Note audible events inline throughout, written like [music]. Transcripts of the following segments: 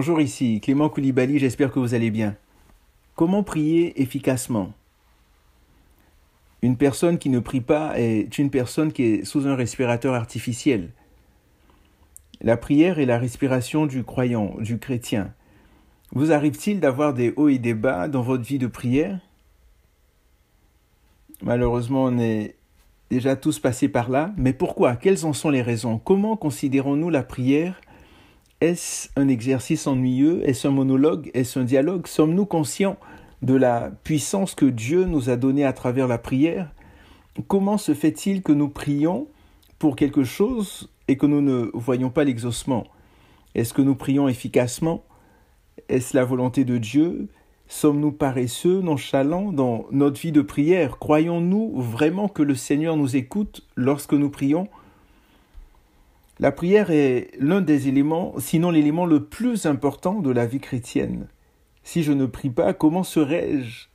Bonjour ici, Clément Koulibaly, j'espère que vous allez bien. Comment prier efficacement Une personne qui ne prie pas est une personne qui est sous un respirateur artificiel. La prière est la respiration du croyant, du chrétien. Vous arrive-t-il d'avoir des hauts et des bas dans votre vie de prière Malheureusement, on est déjà tous passés par là, mais pourquoi Quelles en sont les raisons Comment considérons-nous la prière est-ce un exercice ennuyeux Est-ce un monologue Est-ce un dialogue Sommes-nous conscients de la puissance que Dieu nous a donnée à travers la prière Comment se fait-il que nous prions pour quelque chose et que nous ne voyons pas l'exaucement Est-ce que nous prions efficacement Est-ce la volonté de Dieu Sommes-nous paresseux, nonchalants dans notre vie de prière Croyons-nous vraiment que le Seigneur nous écoute lorsque nous prions la prière est l'un des éléments, sinon l'élément le plus important de la vie chrétienne. Si je ne prie pas, comment serais-je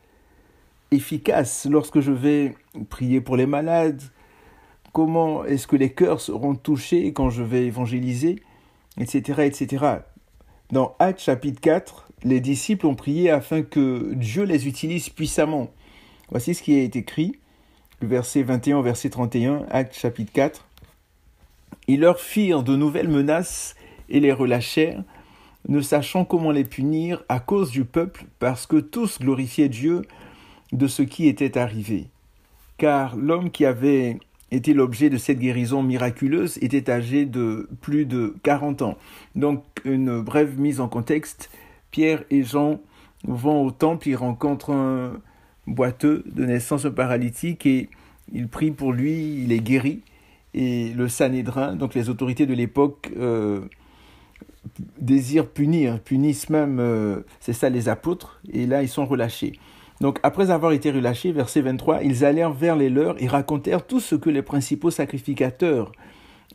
efficace lorsque je vais prier pour les malades Comment est-ce que les cœurs seront touchés quand je vais évangéliser Etc. etc. Dans Actes chapitre 4, les disciples ont prié afin que Dieu les utilise puissamment. Voici ce qui est écrit, verset 21, verset 31, Actes chapitre 4. Ils leur firent de nouvelles menaces et les relâchèrent, ne sachant comment les punir à cause du peuple, parce que tous glorifiaient Dieu de ce qui était arrivé. Car l'homme qui avait été l'objet de cette guérison miraculeuse était âgé de plus de 40 ans. Donc une brève mise en contexte, Pierre et Jean vont au temple, ils rencontrent un boiteux de naissance paralytique et ils prient pour lui, il est guéri et le Sanhédrin, donc les autorités de l'époque, euh, désirent punir, punissent même, euh, c'est ça, les apôtres, et là ils sont relâchés. Donc après avoir été relâchés, verset 23, ils allèrent vers les leurs et racontèrent tout ce que les principaux sacrificateurs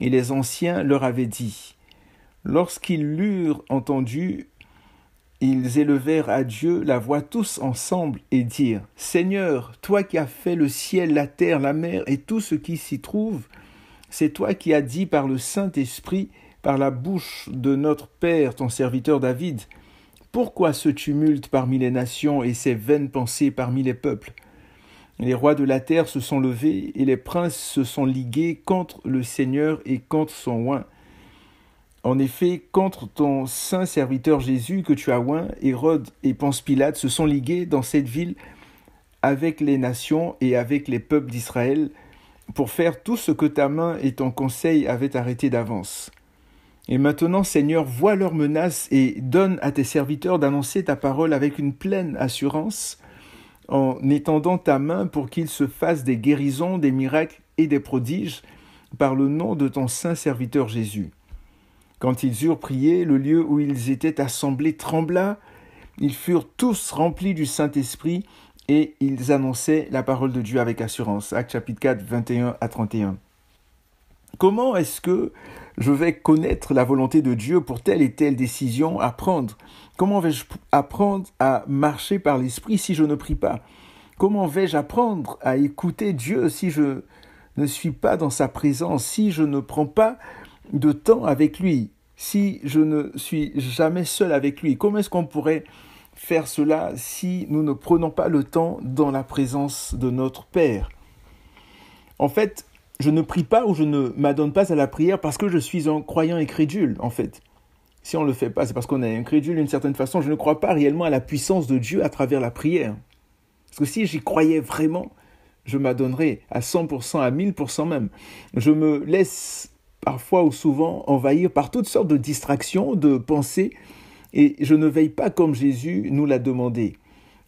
et les anciens leur avaient dit. Lorsqu'ils l'eurent entendu, ils élevèrent à Dieu la voix tous ensemble et dirent, Seigneur, toi qui as fait le ciel, la terre, la mer et tout ce qui s'y trouve, c'est toi qui as dit par le Saint-Esprit, par la bouche de notre Père, ton serviteur David, pourquoi ce tumulte parmi les nations et ces vaines pensées parmi les peuples Les rois de la terre se sont levés et les princes se sont ligués contre le Seigneur et contre son oint. En effet, contre ton saint serviteur Jésus que tu as oint, Hérode et Ponce Pilate se sont ligués dans cette ville avec les nations et avec les peuples d'Israël pour faire tout ce que ta main et ton conseil avaient arrêté d'avance. Et maintenant, Seigneur, vois leurs menaces et donne à tes serviteurs d'annoncer ta parole avec une pleine assurance, en étendant ta main pour qu'ils se fassent des guérisons, des miracles et des prodiges par le nom de ton saint serviteur Jésus. Quand ils eurent prié, le lieu où ils étaient assemblés trembla, ils furent tous remplis du Saint-Esprit et ils annonçaient la parole de Dieu avec assurance. Acte chapitre 4, 21 à 31. Comment est-ce que je vais connaître la volonté de Dieu pour telle et telle décision à prendre Comment vais-je apprendre à marcher par l'Esprit si je ne prie pas Comment vais-je apprendre à écouter Dieu si je ne suis pas dans sa présence, si je ne prends pas de temps avec lui, si je ne suis jamais seul avec lui Comment est-ce qu'on pourrait faire cela si nous ne prenons pas le temps dans la présence de notre Père. En fait, je ne prie pas ou je ne m'adonne pas à la prière parce que je suis un croyant et crédule, en fait. Si on ne le fait pas, c'est parce qu'on est incrédule d'une certaine façon. Je ne crois pas réellement à la puissance de Dieu à travers la prière. Parce que si j'y croyais vraiment, je m'adonnerais à 100%, à 1000% même. Je me laisse parfois ou souvent envahir par toutes sortes de distractions, de pensées, et je ne veille pas comme Jésus nous l'a demandé.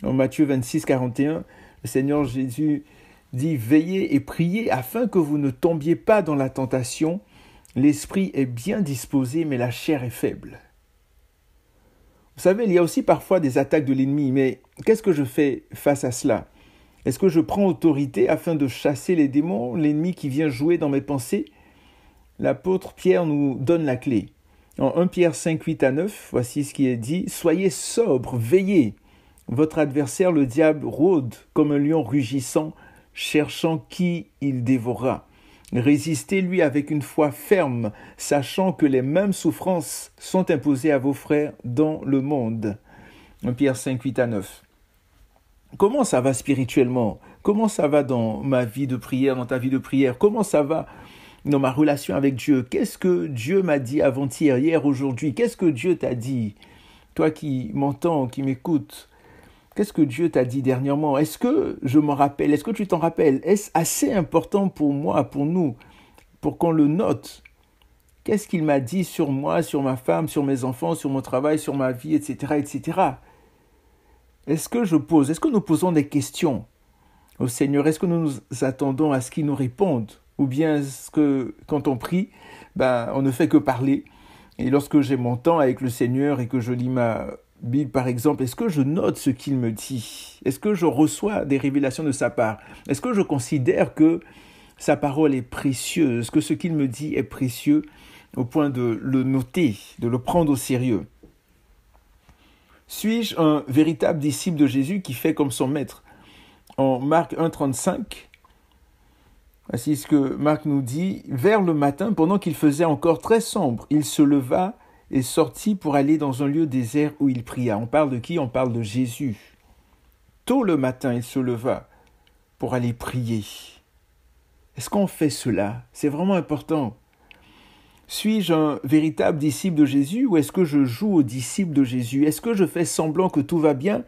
En Matthieu 26, 41, le Seigneur Jésus dit Veillez et priez afin que vous ne tombiez pas dans la tentation. L'esprit est bien disposé, mais la chair est faible. Vous savez, il y a aussi parfois des attaques de l'ennemi, mais qu'est-ce que je fais face à cela Est-ce que je prends autorité afin de chasser les démons, l'ennemi qui vient jouer dans mes pensées L'apôtre Pierre nous donne la clé. En 1 Pierre 5, 8 à 9, voici ce qui est dit. Soyez sobre, veillez. Votre adversaire, le diable, rôde comme un lion rugissant, cherchant qui il dévorera. Résistez-lui avec une foi ferme, sachant que les mêmes souffrances sont imposées à vos frères dans le monde. 1 Pierre 5, 8 à 9. Comment ça va spirituellement Comment ça va dans ma vie de prière, dans ta vie de prière Comment ça va dans ma relation avec Dieu. Qu'est-ce que Dieu m'a dit avant-hier, hier, aujourd'hui Qu'est-ce que Dieu t'a dit Toi qui m'entends, qui m'écoutes, qu'est-ce que Dieu t'a dit dernièrement Est-ce que je m'en rappelle Est-ce que tu t'en rappelles Est-ce assez important pour moi, pour nous, pour qu'on le note Qu'est-ce qu'il m'a dit sur moi, sur ma femme, sur mes enfants, sur mon travail, sur ma vie, etc., etc. Est-ce que je pose, est-ce que nous posons des questions au Seigneur Est-ce que nous nous attendons à ce qu'il nous réponde ou bien est-ce que quand on prie, bah, on ne fait que parler Et lorsque j'ai mon temps avec le Seigneur et que je lis ma Bible, par exemple, est-ce que je note ce qu'il me dit Est-ce que je reçois des révélations de sa part Est-ce que je considère que sa parole est précieuse, que ce qu'il me dit est précieux au point de le noter, de le prendre au sérieux Suis-je un véritable disciple de Jésus qui fait comme son maître En Marc 1,35, Voici ce que Marc nous dit. Vers le matin, pendant qu'il faisait encore très sombre, il se leva et sortit pour aller dans un lieu désert où il pria. On parle de qui On parle de Jésus. Tôt le matin, il se leva pour aller prier. Est-ce qu'on fait cela C'est vraiment important. Suis-je un véritable disciple de Jésus ou est-ce que je joue au disciple de Jésus Est-ce que je fais semblant que tout va bien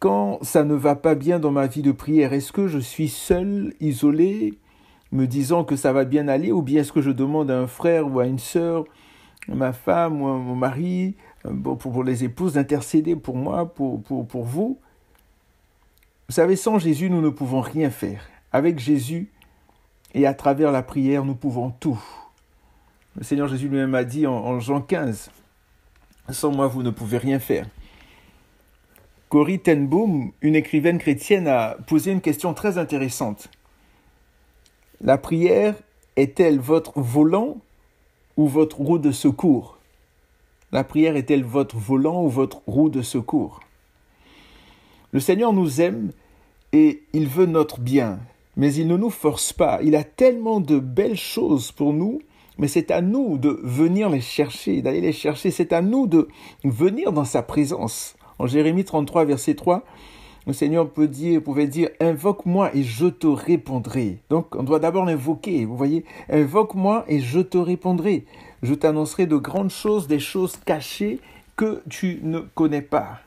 quand ça ne va pas bien dans ma vie de prière, est-ce que je suis seul, isolé, me disant que ça va bien aller, ou bien est-ce que je demande à un frère ou à une sœur, ma femme ou mon mari, euh, pour, les épouses, d'intercéder pour moi, pour, pour, vous Vous savez, sans Jésus, nous ne pouvons rien faire. Avec Jésus et à travers la prière, nous pouvons tout. Le Seigneur Jésus lui-même a dit en Jean 15, Sans moi, vous ne pouvez rien faire. Corrie ten une écrivaine chrétienne, a posé une question très intéressante. La prière est-elle votre volant ou votre roue de secours La prière est-elle votre volant ou votre roue de secours Le Seigneur nous aime et il veut notre bien, mais il ne nous force pas. Il a tellement de belles choses pour nous mais c'est à nous de venir les chercher, d'aller les chercher, c'est à nous de venir dans sa présence. En Jérémie 33, verset 3, le Seigneur peut dire, pouvait dire, invoque-moi et je te répondrai. Donc, on doit d'abord l'invoquer, vous voyez, invoque-moi et je te répondrai. Je t'annoncerai de grandes choses, des choses cachées que tu ne connais pas.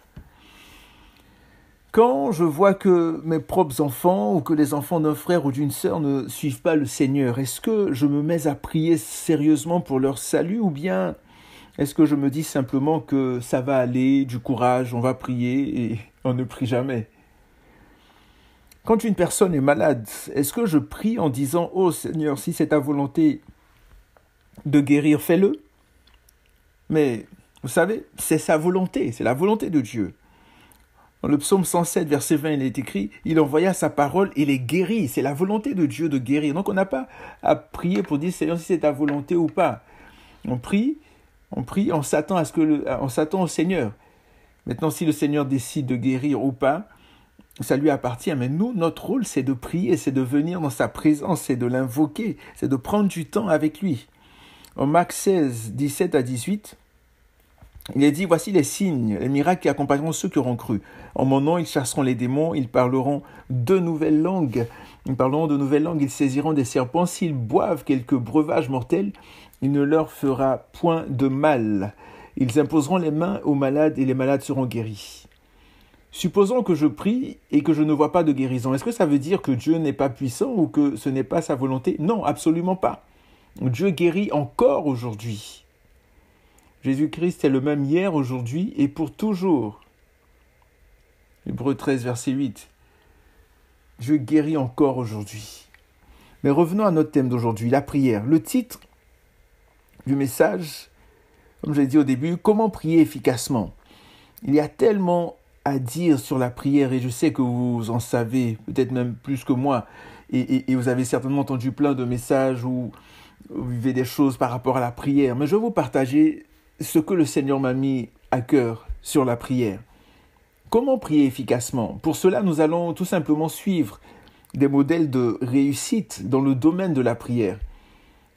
Quand je vois que mes propres enfants ou que les enfants d'un frère ou d'une sœur ne suivent pas le Seigneur, est-ce que je me mets à prier sérieusement pour leur salut ou bien est-ce que je me dis simplement que ça va aller, du courage, on va prier et [laughs] on ne prie jamais Quand une personne est malade, est-ce que je prie en disant ⁇ Oh Seigneur, si c'est ta volonté de guérir, fais-le ⁇ Mais vous savez, c'est sa volonté, c'est la volonté de Dieu. Dans le psaume 107, verset 20, il est écrit, il envoya sa parole et les guérit. C'est la volonté de Dieu de guérir. Donc on n'a pas à prier pour dire, Seigneur, si c'est ta volonté ou pas. On prie on prie, on s'attend à ce que on s'attend au Seigneur. Maintenant, si le Seigneur décide de guérir ou pas, ça lui appartient. Mais nous, notre rôle, c'est de prier, c'est de venir dans sa présence, c'est de l'invoquer, c'est de prendre du temps avec lui. En Marc 16, 17 à 18, il est dit, voici les signes, les miracles qui accompagneront ceux qui auront cru. En mon nom, ils chasseront les démons, ils parleront de nouvelles langues. Ils parleront de nouvelles langues, ils saisiront des serpents. S'ils boivent quelques breuvages mortels, il ne leur fera point de mal. Ils imposeront les mains aux malades et les malades seront guéris. Supposons que je prie et que je ne vois pas de guérison. Est-ce que ça veut dire que Dieu n'est pas puissant ou que ce n'est pas sa volonté Non, absolument pas. Dieu guérit encore aujourd'hui. Jésus-Christ est le même hier, aujourd'hui et pour toujours. Hébreu 13, verset 8. Je guéris encore aujourd'hui. Mais revenons à notre thème d'aujourd'hui, la prière. Le titre du message, comme je l'ai dit au début, comment prier efficacement. Il y a tellement à dire sur la prière et je sais que vous en savez peut-être même plus que moi et, et, vous avez certainement entendu plein de messages où vous vivez des choses par rapport à la prière. Mais je vais vous partager ce que le Seigneur m'a mis à cœur sur la prière. Comment prier efficacement Pour cela, nous allons tout simplement suivre des modèles de réussite dans le domaine de la prière.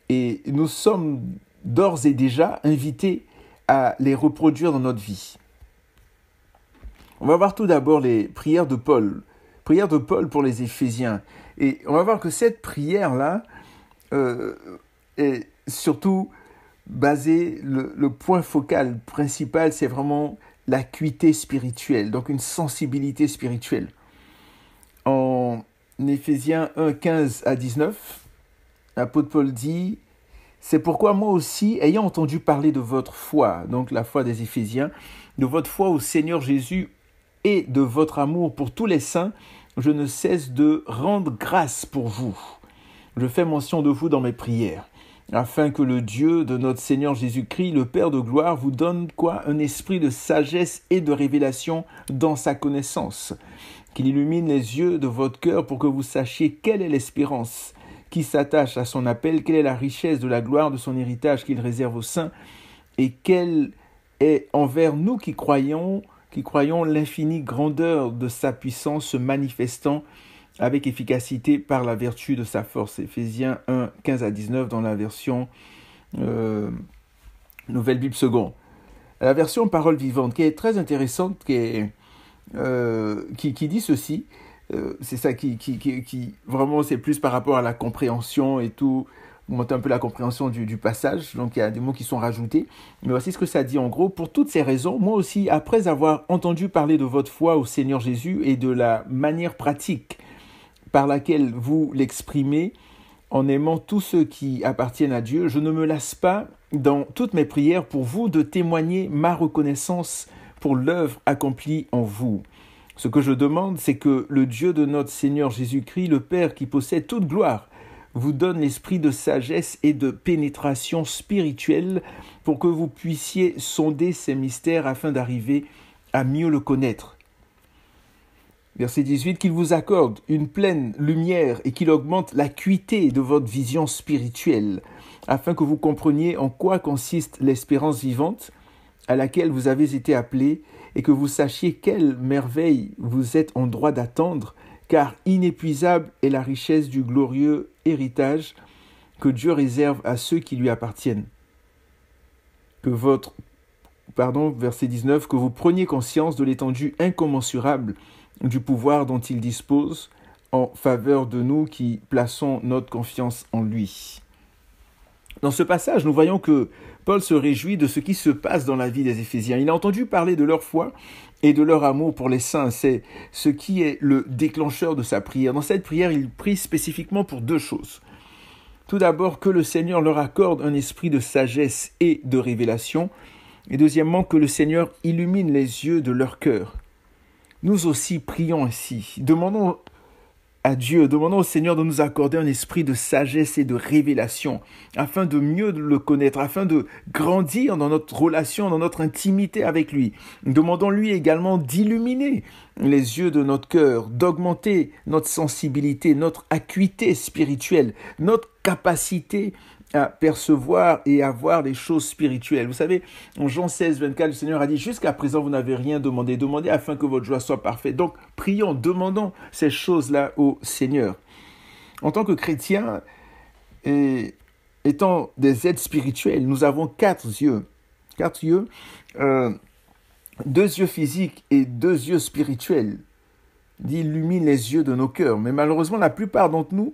Et nous sommes d'ores et déjà invités à les reproduire dans notre vie. On va voir tout d'abord les prières de Paul, prière de Paul pour les Éphésiens. Et on va voir que cette prière-là euh, est surtout basé, le, le point focal principal, c'est vraiment l'acuité spirituelle, donc une sensibilité spirituelle. En Éphésiens 1, 15 à 19, l'apôtre Paul dit C'est pourquoi moi aussi, ayant entendu parler de votre foi, donc la foi des Éphésiens, de votre foi au Seigneur Jésus et de votre amour pour tous les saints, je ne cesse de rendre grâce pour vous. Je fais mention de vous dans mes prières afin que le Dieu de notre Seigneur Jésus-Christ, le Père de gloire, vous donne quoi Un esprit de sagesse et de révélation dans sa connaissance, qu'il illumine les yeux de votre cœur pour que vous sachiez quelle est l'espérance qui s'attache à son appel, quelle est la richesse de la gloire de son héritage qu'il réserve aux saints, et quelle est envers nous qui croyons, qui croyons l'infinie grandeur de sa puissance se manifestant avec efficacité par la vertu de sa force. Éphésiens 1, 15 à 19 dans la version euh, Nouvelle Bible Seconde. La version Parole vivante qui est très intéressante, qui, est, euh, qui, qui, dit ceci. Euh, c'est ça qui, qui, qui vraiment, c'est plus par rapport à la compréhension et tout, augmenter un peu la compréhension du, du passage. Donc il y a des mots qui sont rajoutés. Mais voici ce que ça dit en gros. Pour toutes ces raisons, moi aussi, après avoir entendu parler de votre foi au Seigneur Jésus et de la manière pratique par laquelle vous l'exprimez en aimant tous ceux qui appartiennent à Dieu, je ne me lasse pas dans toutes mes prières pour vous de témoigner ma reconnaissance pour l'œuvre accomplie en vous. Ce que je demande, c'est que le Dieu de notre Seigneur Jésus-Christ, le Père qui possède toute gloire, vous donne l'esprit de sagesse et de pénétration spirituelle pour que vous puissiez sonder ces mystères afin d'arriver à mieux le connaître Verset 18, qu'il vous accorde une pleine lumière et qu'il augmente l'acuité de votre vision spirituelle, afin que vous compreniez en quoi consiste l'espérance vivante à laquelle vous avez été appelé et que vous sachiez quelle merveille vous êtes en droit d'attendre, car inépuisable est la richesse du glorieux héritage que Dieu réserve à ceux qui lui appartiennent. Que votre pardon, verset 19, que vous preniez conscience de l'étendue incommensurable du pouvoir dont il dispose en faveur de nous qui plaçons notre confiance en lui. Dans ce passage, nous voyons que Paul se réjouit de ce qui se passe dans la vie des Éphésiens. Il a entendu parler de leur foi et de leur amour pour les saints. C'est ce qui est le déclencheur de sa prière. Dans cette prière, il prie spécifiquement pour deux choses. Tout d'abord, que le Seigneur leur accorde un esprit de sagesse et de révélation. Et deuxièmement, que le Seigneur illumine les yeux de leur cœur nous aussi prions ainsi. Demandons à Dieu, demandons au Seigneur de nous accorder un esprit de sagesse et de révélation, afin de mieux le connaître, afin de grandir dans notre relation, dans notre intimité avec lui. Demandons-lui également d'illuminer les yeux de notre cœur, d'augmenter notre sensibilité, notre acuité spirituelle, notre capacité à percevoir et à voir les choses spirituelles. Vous savez, en Jean 16, 24, le Seigneur a dit, jusqu'à présent, vous n'avez rien demandé. Demandez afin que votre joie soit parfaite. Donc, prions, demandons ces choses-là au Seigneur. En tant que chrétiens, et étant des aides spirituelles, nous avons quatre yeux. Quatre yeux, euh, deux yeux physiques et deux yeux spirituels. D'illuminer les yeux de nos cœurs. Mais malheureusement, la plupart d'entre nous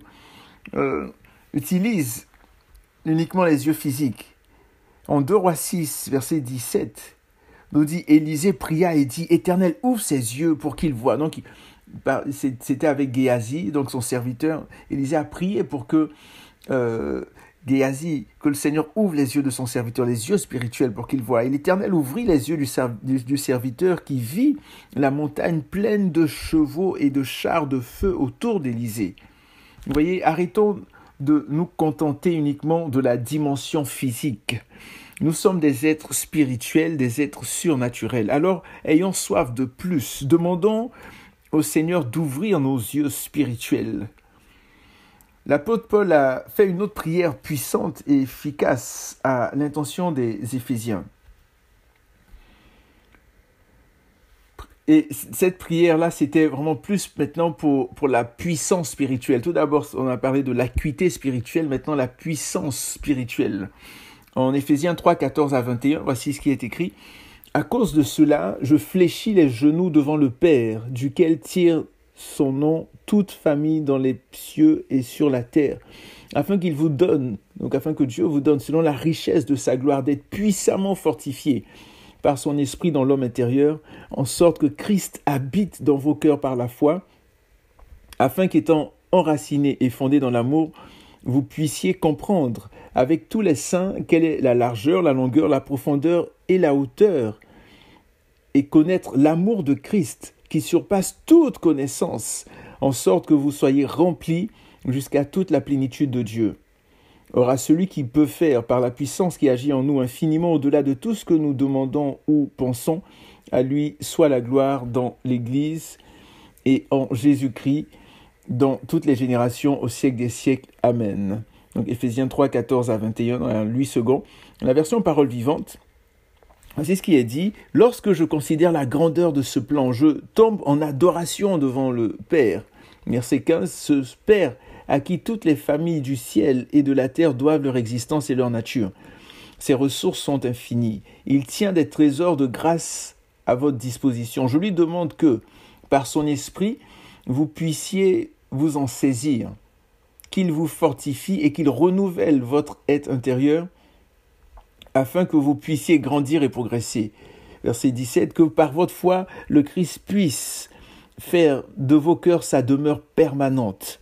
euh, utilisent uniquement les yeux physiques. En 2 Rois 6, verset 17, nous dit Élisée pria et dit Éternel, ouvre ses yeux pour qu'il voie. Donc, c'était avec Géasi, donc son serviteur. Élisée a prié pour que euh, Géasi, que le Seigneur ouvre les yeux de son serviteur, les yeux spirituels pour qu'il voie. Et l'Éternel ouvrit les yeux du, du serviteur qui vit la montagne pleine de chevaux et de chars de feu autour d'Élisée. Vous voyez, arrêtons de nous contenter uniquement de la dimension physique. Nous sommes des êtres spirituels, des êtres surnaturels. Alors, ayons soif de plus. Demandons au Seigneur d'ouvrir nos yeux spirituels. L'apôtre Paul a fait une autre prière puissante et efficace à l'intention des Éphésiens. Et cette prière-là, c'était vraiment plus maintenant pour, pour la puissance spirituelle. Tout d'abord, on a parlé de l'acuité spirituelle, maintenant la puissance spirituelle. En Éphésiens 3, 14 à 21, voici ce qui est écrit. À cause de cela, je fléchis les genoux devant le Père, duquel tire son nom toute famille dans les cieux et sur la terre, afin qu'il vous donne, donc afin que Dieu vous donne, selon la richesse de sa gloire, d'être puissamment fortifié par son esprit dans l'homme intérieur, en sorte que Christ habite dans vos cœurs par la foi, afin qu'étant enraciné et fondé dans l'amour, vous puissiez comprendre avec tous les saints quelle est la largeur, la longueur, la profondeur et la hauteur, et connaître l'amour de Christ qui surpasse toute connaissance, en sorte que vous soyez remplis jusqu'à toute la plénitude de Dieu. Or à celui qui peut faire par la puissance qui agit en nous infiniment au-delà de tout ce que nous demandons ou pensons, à lui soit la gloire dans l'Église et en Jésus-Christ dans toutes les générations au siècle des siècles. Amen. Donc Ephésiens 3, 14 à 21, 8 second. La version parole vivante, c'est ce qui est dit. Lorsque je considère la grandeur de ce plan, je tombe en adoration devant le Père. Verset 15, ce Père à qui toutes les familles du ciel et de la terre doivent leur existence et leur nature. Ses ressources sont infinies. Il tient des trésors de grâce à votre disposition. Je lui demande que, par son esprit, vous puissiez vous en saisir, qu'il vous fortifie et qu'il renouvelle votre être intérieur afin que vous puissiez grandir et progresser. Verset 17, que par votre foi, le Christ puisse faire de vos cœurs sa demeure permanente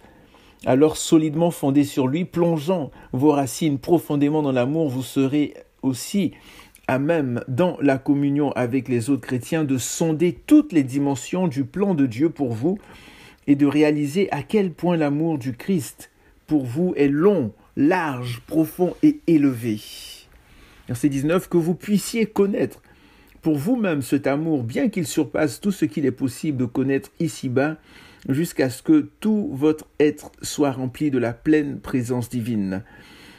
alors solidement fondé sur lui, plongeant vos racines profondément dans l'amour, vous serez aussi à même, dans la communion avec les autres chrétiens, de sonder toutes les dimensions du plan de Dieu pour vous et de réaliser à quel point l'amour du Christ pour vous est long, large, profond et élevé. Verset 19, que vous puissiez connaître pour vous-même cet amour, bien qu'il surpasse tout ce qu'il est possible de connaître ici-bas, jusqu'à ce que tout votre être soit rempli de la pleine présence divine.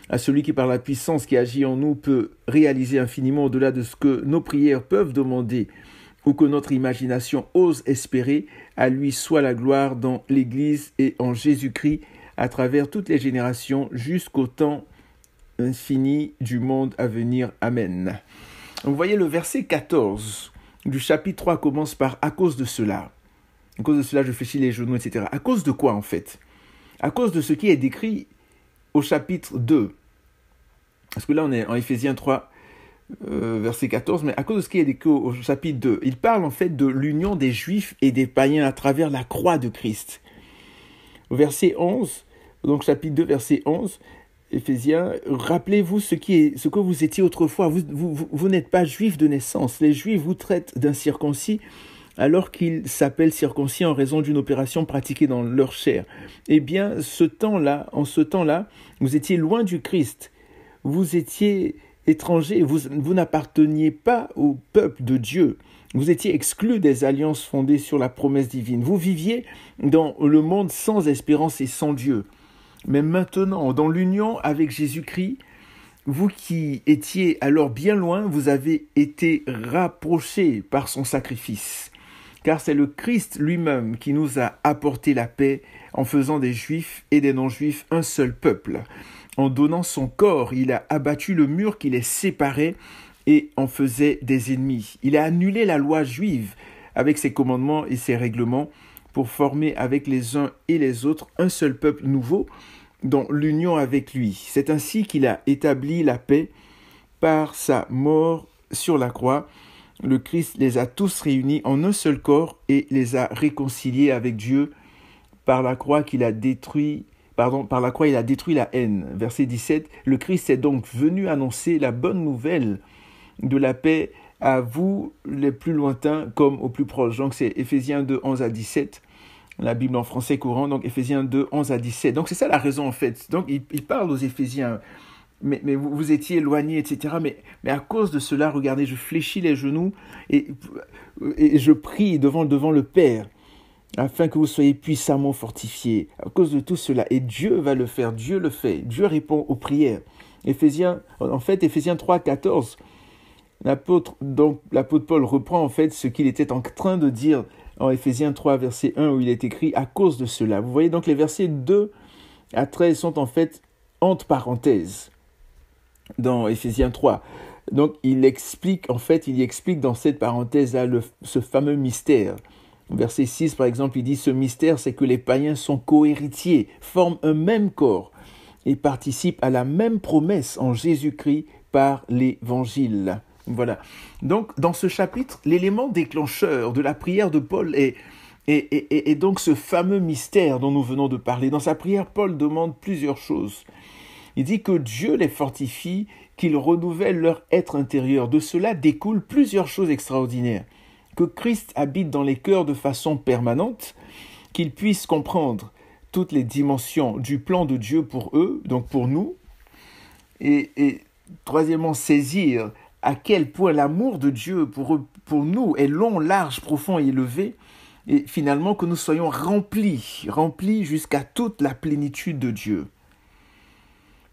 À celui qui par la puissance qui agit en nous peut réaliser infiniment au-delà de ce que nos prières peuvent demander ou que notre imagination ose espérer, à lui soit la gloire dans l'Église et en Jésus-Christ à travers toutes les générations jusqu'au temps infini du monde à venir. Amen. Vous voyez le verset 14 du chapitre 3 commence par à cause de cela. À cause de cela, je fléchis les genoux, etc. À cause de quoi, en fait À cause de ce qui est décrit au chapitre 2. Parce que là, on est en Éphésiens 3, euh, verset 14, mais à cause de ce qui est décrit au, chapitre 2, il parle en fait de l'union des juifs et des païens à travers la croix de Christ. verset 11, donc chapitre 2, verset 11, Éphésiens, rappelez-vous ce, qui est, ce que vous étiez autrefois. Vous, vous, n'êtes pas juif de naissance. Les juifs vous traitent d'un circoncis alors qu'ils s'appellent circoncis en raison d'une opération pratiquée dans leur chair. Eh bien, ce temps-là, en ce temps-là, vous étiez loin du Christ. Vous étiez étrangers, vous, vous n'apparteniez pas au peuple de Dieu. Vous étiez exclus des alliances fondées sur la promesse divine. Vous viviez dans le monde sans espérance et sans Dieu. Mais maintenant, dans l'union avec Jésus-Christ, vous qui étiez alors bien loin, vous avez été rapprochés par son sacrifice car c'est le Christ lui-même qui nous a apporté la paix en faisant des juifs et des non-juifs un seul peuple. En donnant son corps, il a abattu le mur qui les séparait et en faisait des ennemis. Il a annulé la loi juive avec ses commandements et ses règlements pour former avec les uns et les autres un seul peuple nouveau dans l'union avec lui. C'est ainsi qu'il a établi la paix par sa mort sur la croix le Christ les a tous réunis en un seul corps et les a réconciliés avec Dieu par la croix qu'il a détruit pardon, par la croix il a détruit la haine. Verset 17, le Christ est donc venu annoncer la bonne nouvelle de la paix à vous les plus lointains comme aux plus proches. Donc c'est Ephésiens 2, 11 à 17, la Bible en français courant, donc Éphésiens 2, 11 à 17. Donc c'est ça la raison en fait. Donc il, il parle aux Éphésiens mais, vous, étiez éloigné, etc. Mais, mais à cause de cela, regardez, je fléchis les genoux et, je prie devant, devant le Père afin que vous soyez puissamment fortifiés. À cause de tout cela, et Dieu va le faire, Dieu le fait, Dieu répond aux prières. Éphésiens, en fait, Éphésiens 3, 14, l'apôtre, donc, l'apôtre Paul reprend en fait ce qu'il était en train de dire en Éphésiens 3, verset 1, où il est écrit à cause de cela. Vous voyez donc les versets 2 à 13 sont en fait entre parenthèses dans Ephésiens 3. Donc il explique, en fait, il y explique dans cette parenthèse-là ce fameux mystère. Verset 6, par exemple, il dit, ce mystère, c'est que les païens sont cohéritiers, forment un même corps et participent à la même promesse en Jésus-Christ par l'Évangile. Voilà. Donc, dans ce chapitre, l'élément déclencheur de la prière de Paul est, est, est, donc ce fameux mystère dont nous venons de parler. Dans sa prière, Paul demande plusieurs choses. Il dit que Dieu les fortifie, qu'il renouvelle leur être intérieur. De cela découlent plusieurs choses extraordinaires. Que Christ habite dans les cœurs de façon permanente, qu'ils puissent comprendre toutes les dimensions du plan de Dieu pour eux, donc pour nous. Et, troisièmement, saisir à quel point l'amour de Dieu pour, pour nous est long, large, profond et élevé et finalement que nous soyons remplis, remplis jusqu'à toute la plénitude de Dieu.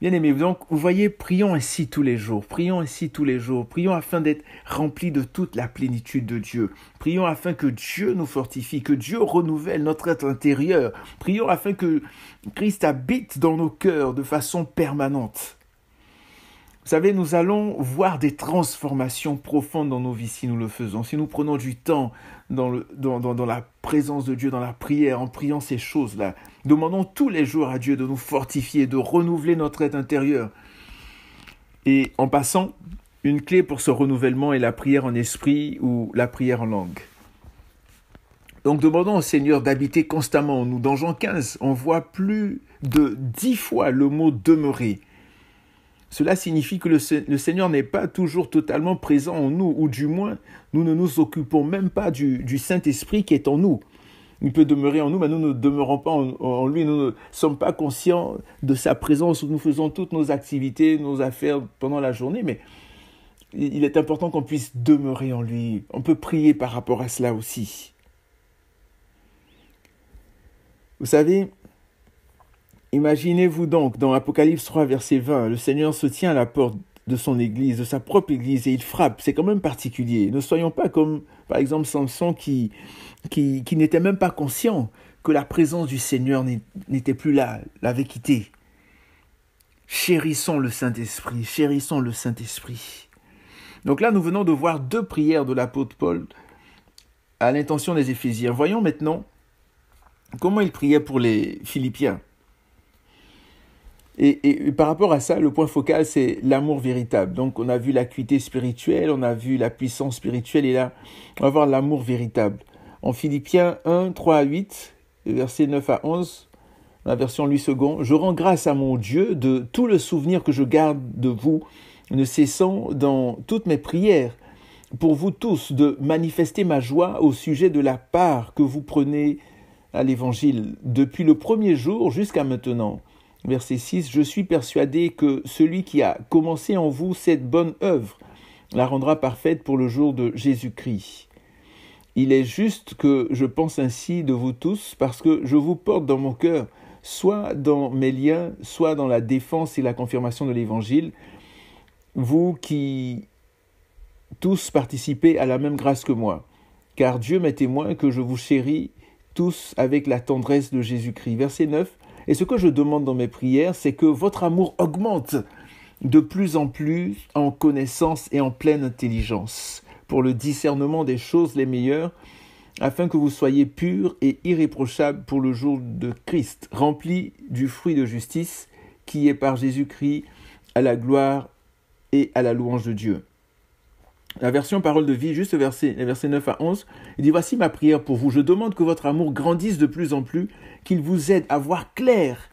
Bien aimés donc vous voyez, prions ainsi tous les jours, prions ainsi tous les jours, prions afin d'être remplis de toute la plénitude de Dieu, prions afin que Dieu nous fortifie, que Dieu renouvelle notre être intérieur, prions afin que Christ habite dans nos cœurs de façon permanente. Vous savez, nous allons voir des transformations profondes dans nos vies si nous le faisons, si nous prenons du temps dans, la présence de Dieu, dans la prière, en priant ces choses-là. Demandons tous les jours à Dieu de nous fortifier, de renouveler notre être intérieur. Et en passant, une clé pour ce renouvellement est la prière en esprit ou la prière en langue. Donc demandons au Seigneur d'habiter constamment en nous. Dans Jean 15, on voit plus de dix fois le mot demeurer. Cela signifie que le, Seigneur n'est pas toujours totalement présent en nous, ou du moins, nous ne nous occupons même pas du, Saint-Esprit qui est en nous. Il peut demeurer en nous, mais nous ne demeurons pas en, en lui, nous ne sommes pas conscients de sa présence, nous faisons toutes nos activités, nos affaires pendant la journée, mais il est important qu'on puisse demeurer en lui. On peut prier par rapport à cela aussi. Vous savez, Imaginez-vous donc, dans Apocalypse 3, verset 20, le Seigneur se tient à la porte de son église, de sa propre église, et il frappe. C'est quand même particulier. Ne soyons pas comme, par exemple, Samson qui, qui, qui n'était même pas conscient que la présence du Seigneur n'était plus là, l'avait quitté. Chérissons le Saint-Esprit, chérissons le Saint-Esprit. Donc là, nous venons de voir deux prières de l'apôtre Paul à l'intention des Éphésiens. Voyons maintenant comment il priait pour les Philippiens. Et, par rapport à ça, le point focal, c'est l'amour véritable. Donc, on a vu l'acuité spirituelle, on a vu la puissance spirituelle, et là, on va voir l'amour véritable. En Philippiens 1, 3 à 8, versets 9 à 11, la version 8 secondes, je rends grâce à mon Dieu de tout le souvenir que je garde de vous, ne cessant dans toutes mes prières pour vous tous de manifester ma joie au sujet de la part que vous prenez à l'Évangile depuis le premier jour jusqu'à maintenant verset 6, Je suis persuadé que celui qui a commencé en vous cette bonne œuvre la rendra parfaite pour le jour de Jésus-Christ. Il est juste que je pense ainsi de vous tous, parce que je vous porte dans mon cœur, soit dans mes liens, soit dans la défense et la confirmation de l'Évangile, vous qui tous participez à la même grâce que moi, car Dieu m'est témoin que je vous chéris tous avec la tendresse de Jésus-Christ. Verset 9, et ce que je demande dans mes prières, c'est que votre amour augmente de plus en plus en connaissance et en pleine intelligence, pour le discernement des choses les meilleures, afin que vous soyez purs et irréprochables pour le jour de Christ, rempli du fruit de justice qui est par Jésus-Christ à la gloire et à la louange de Dieu la version parole de vie, juste verset, 9 à 11, il dit Voici ma prière pour vous. Je demande que votre amour grandisse de plus en plus, qu'il vous aide à voir clair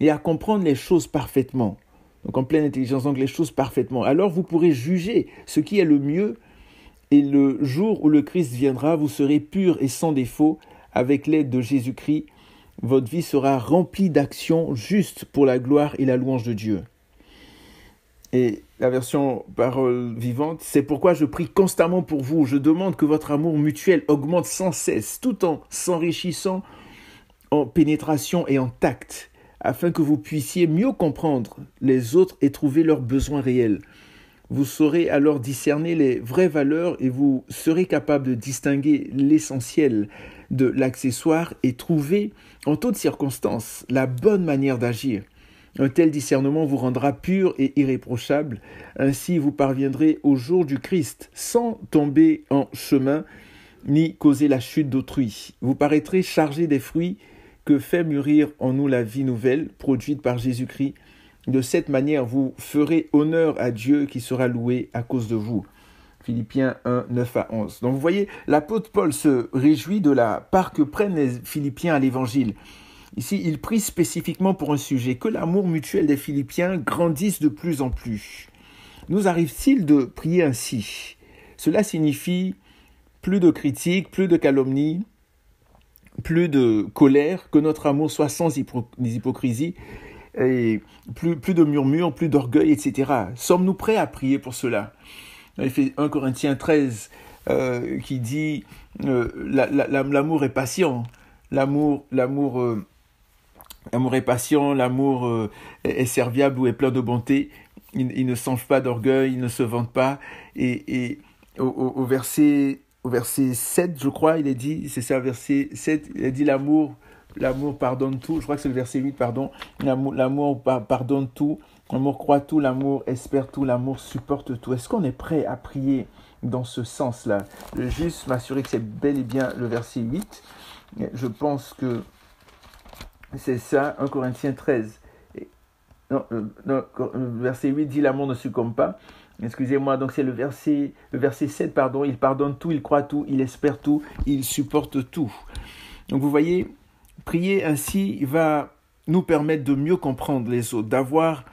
et à comprendre les choses parfaitement. Donc en pleine intelligence, donc les choses parfaitement. Alors vous pourrez juger ce qui est le mieux, et le jour où le Christ viendra, vous serez pur et sans défaut. Avec l'aide de Jésus-Christ, votre vie sera remplie d'actions justes pour la gloire et la louange de Dieu. Et la version parole vivante, c'est pourquoi je prie constamment pour vous. Je demande que votre amour mutuel augmente sans cesse, tout en s'enrichissant en pénétration et en tact, afin que vous puissiez mieux comprendre les autres et trouver leurs besoins réels. Vous saurez alors discerner les vraies valeurs et vous serez capable de distinguer l'essentiel de l'accessoire et trouver en toutes circonstances la bonne manière d'agir. Un tel discernement vous rendra pur et irréprochable. Ainsi, vous parviendrez au jour du Christ sans tomber en chemin ni causer la chute d'autrui. Vous paraîtrez chargé des fruits que fait mûrir en nous la vie nouvelle produite par Jésus-Christ. De cette manière, vous ferez honneur à Dieu qui sera loué à cause de vous. Philippiens 1, 9 à 11. Donc vous voyez, l'apôtre Paul se réjouit de la part que prennent les Philippiens à l'évangile. Ici, il prie spécifiquement pour un sujet, que l'amour mutuel des Philippiens grandisse de plus en plus. Nous arrive-t-il de prier ainsi Cela signifie plus de critiques, plus de calomnies, plus de colère, que notre amour soit sans hypocrisie, et plus, plus de murmures, plus d'orgueil, etc. Sommes-nous prêts à prier pour cela Il fait 1 Corinthiens 13 euh, qui dit euh, l'amour est patient, l'amour, l'amour euh, L'amour est patient, l'amour euh, est, serviable ou est plein de bonté. Il, ne songe pas d'orgueil, il ne se vante pas. Et, au, verset, au verset 7, je crois, il est dit, c'est ça, verset 7, il est dit l'amour, l'amour pardonne tout. Je crois que c'est le verset 8, pardon. L'amour pardonne tout, l'amour croit tout, l'amour espère tout, l'amour supporte tout. Est-ce qu'on est prêt à prier dans ce sens-là Juste m'assurer que c'est bel et bien le verset 8. Je pense que c'est ça, 1 Corinthiens 13. Et, non, euh, euh, verset 8 dit l'amour ne succombe pas. Excusez-moi, donc c'est le verset, le verset 7, pardon. Il pardonne tout, il croit tout, il espère tout, il supporte tout. Donc vous voyez, prier ainsi va nous permettre de mieux comprendre les autres, d'avoir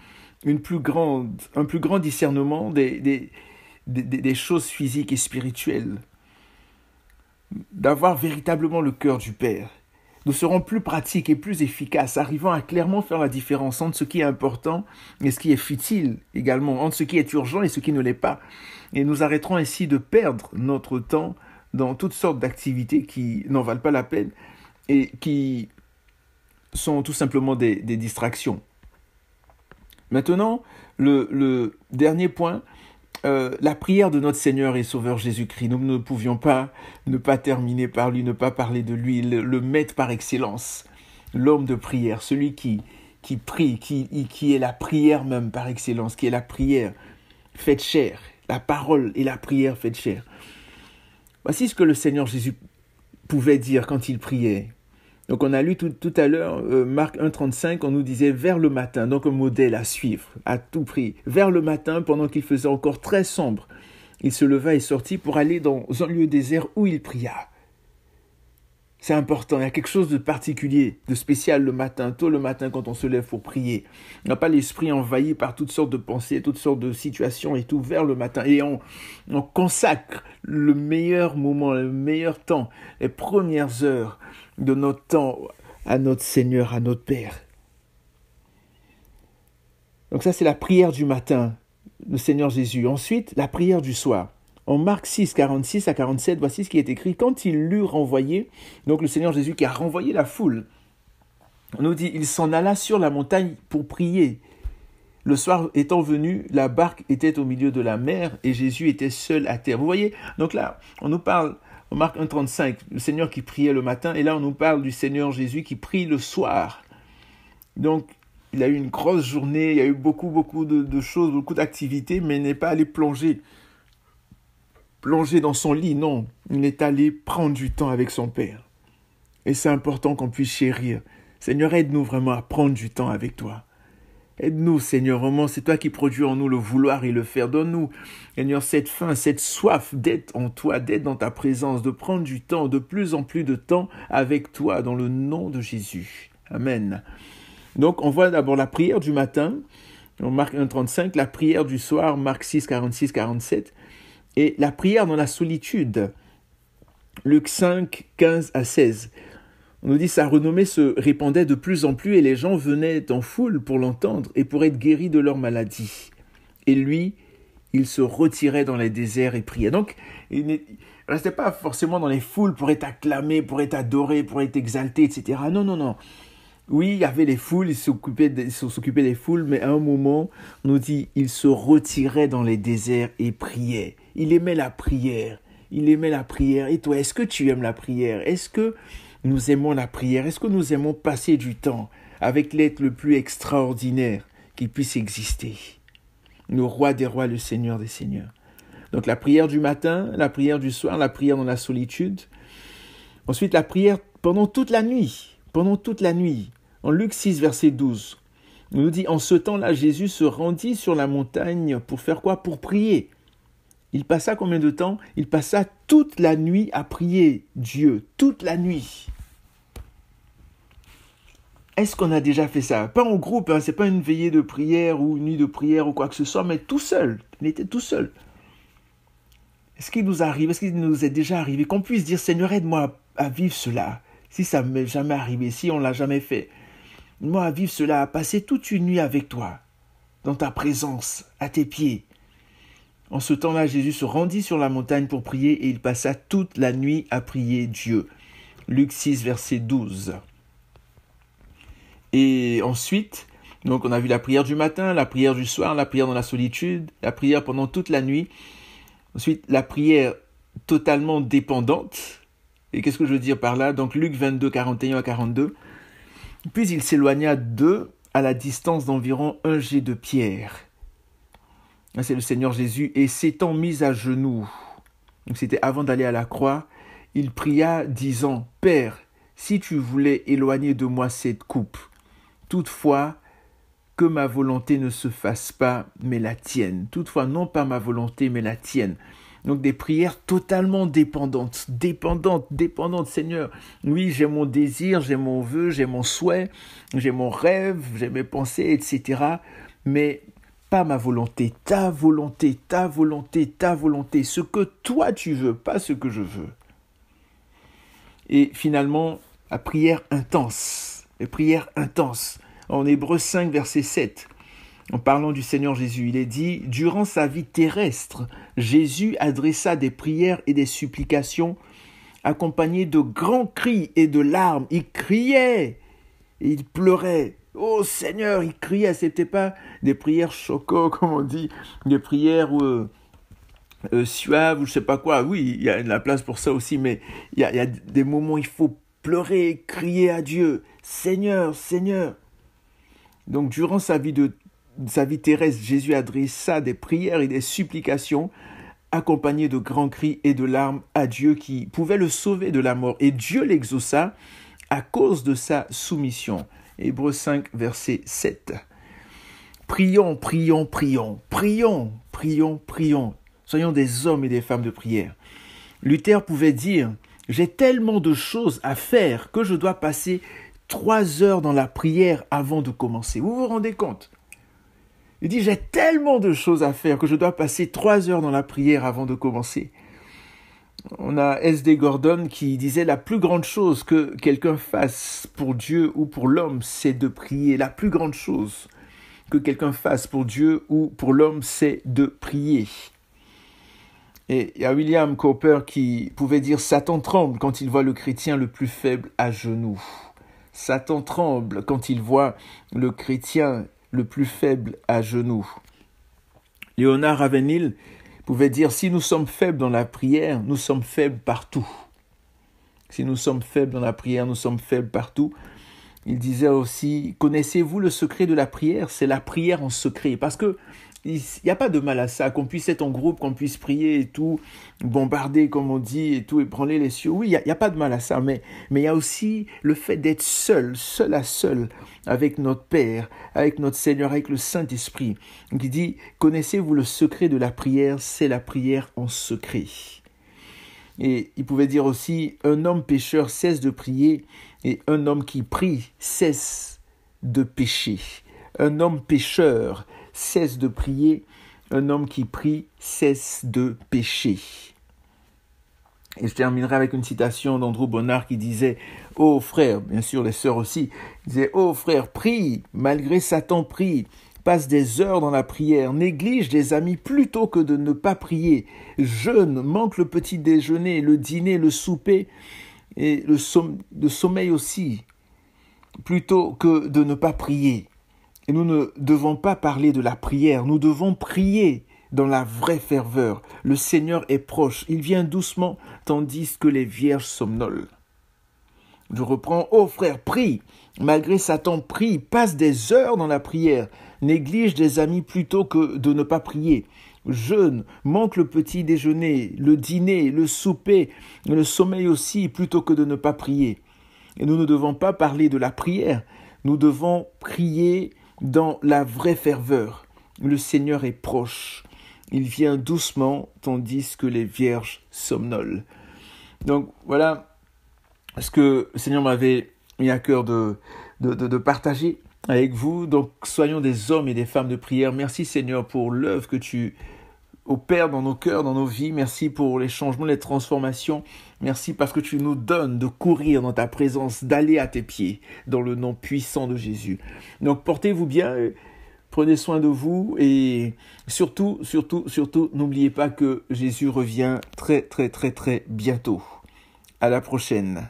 une plus grande, un plus grand discernement des, des choses physiques et spirituelles, d'avoir véritablement le cœur du Père nous serons plus pratiques et plus efficaces, arrivant à clairement faire la différence entre ce qui est important et ce qui est futile également, entre ce qui est urgent et ce qui ne l'est pas. Et nous arrêterons ainsi de perdre notre temps dans toutes sortes d'activités qui n'en valent pas la peine et qui sont tout simplement des, distractions. Maintenant, le dernier point, euh, la prière de notre Seigneur et Sauveur Jésus-Christ, nous ne pouvions pas ne pas terminer par lui, ne pas parler de lui, le, le maître par excellence, l'homme de prière, celui qui, qui prie, qui, qui est la prière même par excellence, qui est la prière faite chair, la parole et la prière faite chair. Voici ce que le Seigneur Jésus pouvait dire quand il priait. Donc on a lu tout, à l'heure euh, Marc 1.35, on nous disait vers le matin, donc un modèle à suivre à tout prix. Vers le matin, pendant qu'il faisait encore très sombre, il se leva et sortit pour aller dans un lieu désert où il pria. C'est important, il y a quelque chose de particulier, de spécial le matin, tôt le matin quand on se lève pour prier. On n'a pas l'esprit envahi par toutes sortes de pensées, toutes sortes de situations et tout vers le matin. Et on, on consacre le meilleur moment, le meilleur temps, les premières heures de notre temps à notre Seigneur, à notre Père. Donc ça, c'est la prière du matin, le Seigneur Jésus. Ensuite, la prière du soir. En Marc 6, 46 à 47, voici ce qui est écrit. Quand il l'eut renvoyé, donc le Seigneur Jésus qui a renvoyé la foule, on nous dit, il s'en alla sur la montagne pour prier. Le soir étant venu, la barque était au milieu de la mer et Jésus était seul à terre. Vous voyez, donc là, on nous parle on 1,35, le Seigneur qui priait le matin, et là on nous parle du Seigneur Jésus qui prie le soir. Donc il a eu une grosse journée, il y a eu beaucoup, beaucoup de, choses, beaucoup d'activités, mais il n'est pas allé plonger, plonger dans son lit, non. Il est allé prendre du temps avec son Père. Et c'est important qu'on puisse chérir. Seigneur, aide-nous vraiment à prendre du temps avec toi. Aide-nous, Seigneur, vraiment, c'est toi qui produis en nous le vouloir et le faire. Donne-nous, Seigneur, cette faim, cette soif d'être en toi, d'être dans ta présence, de prendre du temps, de plus en plus de temps avec toi, dans le nom de Jésus. Amen. Donc, on voit d'abord la prière du matin, on Marc 1.35, la prière du soir, Marc 6, 46, 47, et la prière dans la solitude, Luc 5, 15 à 16. On nous dit sa renommée se répandait de plus en plus et les gens venaient en foule pour l'entendre et pour être guéris de leur maladie. Et lui, il se retirait dans les déserts et priait. Donc, il ne restait pas forcément dans les foules pour être acclamé, pour être adoré, pour être exalté, etc. Non, non, non. Oui, il y avait les foules, il s'occupait des, des foules, mais à un moment, on nous dit, il se retirait dans les déserts et priait. Il aimait la prière. Il aimait la prière. Et toi, est-ce que tu aimes la prière Est-ce que nous aimons la prière Est-ce que nous aimons passer du temps avec l'être le plus extraordinaire qui puisse exister Le roi des rois, le Seigneur des seigneurs. Donc la prière du matin, la prière du soir, la prière dans la solitude. Ensuite la prière pendant toute la nuit, pendant toute la nuit. En Luc 6, verset 12, on nous dit, en ce temps-là, Jésus se rendit sur la montagne pour faire quoi Pour prier. Il passa combien de temps Il passa toute la nuit à prier Dieu, toute la nuit. Est-ce qu'on a déjà fait ça Pas en groupe, hein, c'est pas une veillée de prière ou une nuit de prière ou quoi que ce soit, mais tout seul. on était tout seul. Est-ce qu'il nous arrive, est-ce qu'il nous est déjà arrivé qu'on puisse dire Seigneur, aide-moi à vivre cela, si ça m'est jamais arrivé, si on l'a jamais fait. Aide-moi à vivre cela, à passer toute une nuit avec toi, dans ta présence, à tes pieds. En ce temps-là, Jésus se rendit sur la montagne pour prier et il passa toute la nuit à prier Dieu. Luc 6, verset 12. Et ensuite, donc on a vu la prière du matin, la prière du soir, la prière dans la solitude, la prière pendant toute la nuit. Ensuite, la prière totalement dépendante. Et qu'est-ce que je veux dire par là Donc Luc 22, 41 à 42. Puis il s'éloigna d'eux à la distance d'environ un jet de pierre. C'est le Seigneur Jésus. Et s'étant mis à genoux, c'était avant d'aller à la croix, il pria disant, Père, si tu voulais éloigner de moi cette coupe, Toutefois, que ma volonté ne se fasse pas, mais la tienne. Toutefois, non pas ma volonté, mais la tienne. Donc des prières totalement dépendantes, dépendantes, dépendantes, Seigneur. Oui, j'ai mon désir, j'ai mon vœu, j'ai mon souhait, j'ai mon rêve, j'ai mes pensées, etc. Mais pas ma volonté, ta volonté, ta volonté, ta volonté, ce que toi tu veux, pas ce que je veux. Et finalement, la prière intense, les prières intenses. En Hébreu 5, verset 7, en parlant du Seigneur Jésus, il est dit, Durant sa vie terrestre, Jésus adressa des prières et des supplications accompagnées de grands cris et de larmes. Il criait il pleurait. Oh Seigneur, il criait, n'était pas des prières choco, [laughs] comme on dit, des prières euh, euh, suaves ou je sais pas quoi. Oui, il y a de la place pour ça aussi, mais il y a, des moments où il faut pleurer, et crier à Dieu. Seigneur, Seigneur. Donc durant sa vie, de, sa vie terrestre, Jésus adressa des prières et des supplications accompagnées de grands cris et de larmes à Dieu qui pouvait le sauver de la mort. Et Dieu l'exauça à cause de sa soumission. Hébreux 5, verset 7. Prions, prions, prions, prions, prions, prions. Soyons des hommes et des femmes de prière. Luther pouvait dire, j'ai tellement de choses à faire que je dois passer trois heures dans la prière avant de commencer. Vous vous rendez compte Il dit, j'ai tellement de choses à faire que je dois passer trois heures dans la prière avant de commencer. On a S.D. Gordon qui disait la plus grande chose que quelqu'un fasse pour Dieu ou pour l'homme, c'est de prier. La plus grande chose que quelqu'un fasse pour Dieu ou pour l'homme, c'est de prier. Et il y a William Cooper qui pouvait dire Satan tremble quand il voit le chrétien le plus faible à genoux. Satan tremble quand il voit le chrétien le plus faible à genoux. Léonard Avenil pouvait dire si nous sommes faibles dans la prière, nous sommes faibles partout. Si nous sommes faibles dans la prière, nous sommes faibles partout. Il disait aussi connaissez-vous le secret de la prière C'est la prière en secret parce que il n'y a pas de mal à ça, qu'on puisse être en groupe, qu'on puisse prier et tout, bombarder comme on dit et tout, et prendre les cieux. Oui, il n'y a, pas de mal à ça, mais mais il y a aussi le fait d'être seul, seul à seul avec notre Père, avec notre Seigneur, avec le Saint-Esprit. qui dit, connaissez-vous le secret de la prière C'est la prière en secret. Et il pouvait dire aussi, un homme pécheur cesse de prier et un homme qui prie cesse de pécher. Un homme pécheur cesse de prier. Un homme qui prie cesse de pécher. Et je terminerai avec une citation d'Andrew Bonnard qui disait Ô oh, frère, bien sûr les sœurs aussi, disait Ô oh, frère, prie, malgré Satan, prie, passe des heures dans la prière, néglige des amis plutôt que de ne pas prier, jeûne, manque le petit déjeuner, le dîner, le souper, et le, le sommeil aussi, plutôt que de ne pas prier. Et nous ne devons pas parler de la prière, nous devons prier dans la vraie ferveur. Le Seigneur est proche, il vient doucement, tandis que les vierges somnolent. Je reprends, oh frère, prie, malgré Satan, prie, passe des heures dans la prière, néglige des amis plutôt que de ne pas prier, jeûne, manque le petit déjeuner, le dîner, le souper, le sommeil aussi, plutôt que de ne pas prier. Et nous ne devons pas parler de la prière, nous devons prier dans la vraie ferveur. Le Seigneur est proche. Il vient doucement tandis que les vierges somnolent. Donc voilà ce que le Seigneur m'avait mis à cœur de, de, partager avec vous. Donc soyons des hommes et des femmes de prière. Merci Seigneur pour l'œuvre que tu au Père dans nos cœurs, dans nos vies. Merci pour les changements, les transformations. Merci parce que tu nous donnes de courir dans ta présence, d'aller à tes pieds, dans le nom puissant de Jésus. Donc portez-vous bien, euh, prenez soin de vous et surtout, surtout, surtout, n'oubliez pas que Jésus revient très, très, très, très bientôt. À la prochaine.